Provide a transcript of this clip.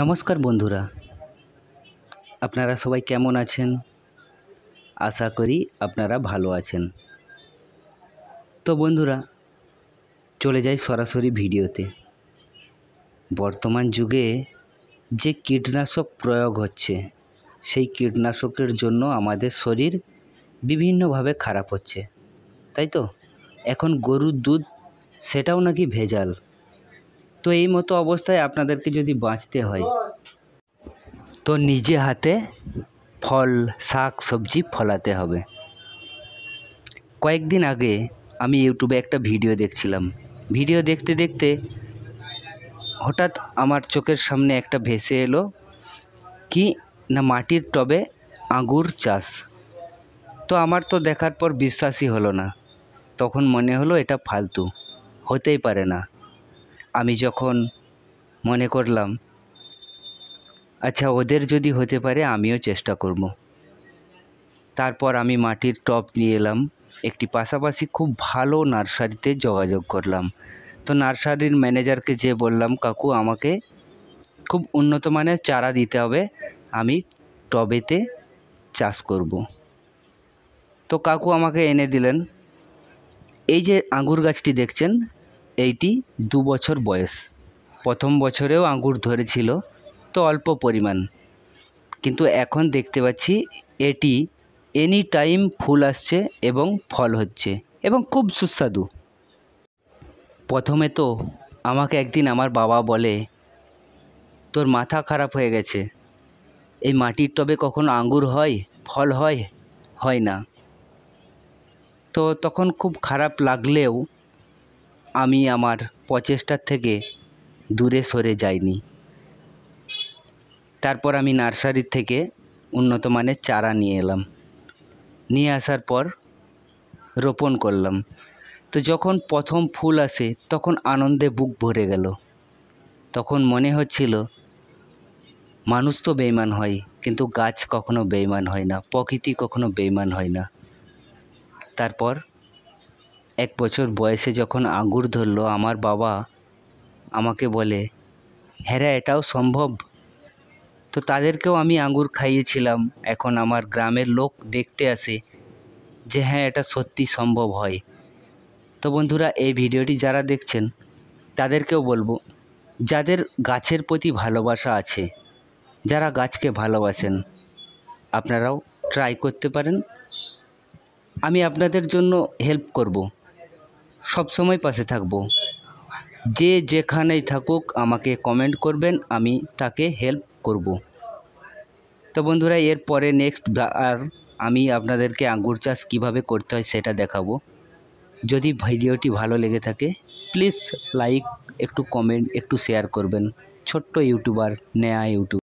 নমস্কার বন্ধুরা আপনারা সবাই কেমন আছেন আশা করি আপনারা ভালো আছেন তো বন্ধুরা চলে যাই সরাসরি ভিডিওতে বর্তমান যুগে যে কীটনাশক প্রয়োগ হচ্ছে সেই কীটনাশকের জন্য আমাদের শরীর বিভিন্নভাবে খারাপ হচ্ছে তাই তো এখন গরুর দুধ সেটাও নাকি ভেজাল তো এই মতো অবস্থায় আপনাদেরকে যদি বাঁচতে হয় তো নিজে হাতে ফল শাক সবজি ফলাতে হবে কয়েকদিন আগে আমি ইউটিউবে একটা ভিডিও দেখছিলাম ভিডিও দেখতে দেখতে হঠাৎ আমার চোখের সামনে একটা ভেসে এলো কি না মাটির টবে আঙুর চাষ তো আমার তো দেখার পর বিশ্বাসই হলো না তখন মনে হলো এটা ফালতু হতেই পারে না আমি যখন মনে করলাম আচ্ছা ওদের যদি হতে পারে আমিও চেষ্টা করব তারপর আমি মাটির টপ নিয়ে এলাম একটি পাশাপাশি খুব ভালো নার্সারিতে যোগাযোগ করলাম তো নার্সারির ম্যানেজারকে যে বললাম কাকু আমাকে খুব উন্নত মানের চারা দিতে হবে আমি টবেতে চাষ করব তো কাকু আমাকে এনে দিলেন এই যে আঙুর গাছটি দেখছেন এইটি দু বছর বয়স প্রথম বছরেও আঙ্গুর ধরেছিল তো অল্প পরিমাণ কিন্তু এখন দেখতে পাচ্ছি এটি এনি টাইম ফুল আসছে এবং ফল হচ্ছে এবং খুব সুস্বাদু প্রথমে তো আমাকে একদিন আমার বাবা বলে তোর মাথা খারাপ হয়ে গেছে এই মাটির টবে কখনো আঙ্গুর হয় ফল হয় হয় না তো তখন খুব খারাপ লাগলেও আমি আমার প্রচেষ্টার থেকে দূরে সরে যাইনি তারপর আমি নার্সারি থেকে উন্নত মানের চারা নিয়ে এলাম নিয়ে আসার পর রোপণ করলাম তো যখন প্রথম ফুল আসে তখন আনন্দে বুক ভরে গেল তখন মনে হচ্ছিল মানুষ তো বেইমান হয় কিন্তু গাছ কখনো বেইমান হয় না প্রকৃতি কখনো বেইমান হয় না তারপর এক বছর বয়সে যখন আঙুর ধরল আমার বাবা আমাকে বলে হ্যাঁ এটাও সম্ভব তো তাদেরকেও আমি আঙুর খাইয়েছিলাম এখন আমার গ্রামের লোক দেখতে আসে যে হ্যাঁ এটা সত্যি সম্ভব হয় তো বন্ধুরা এই ভিডিওটি যারা দেখছেন তাদেরকেও বলবো যাদের গাছের প্রতি ভালোবাসা আছে যারা গাছকে ভালোবাসেন আপনারাও ট্রাই করতে পারেন আমি আপনাদের জন্য হেল্প করব সবসময় পাশে থাকব যে যেখানেই থাকুক আমাকে কমেন্ট করবেন আমি তাকে হেল্প করব তো বন্ধুরা এরপরে নেক্সট আর আমি আপনাদেরকে আঙ্গুর চাষ কীভাবে করতে হয় সেটা দেখাবো যদি ভিডিওটি ভালো লেগে থাকে প্লিজ লাইক একটু কমেন্ট একটু শেয়ার করবেন ছোট্ট ইউটিউবার নেয়া ইউটিউব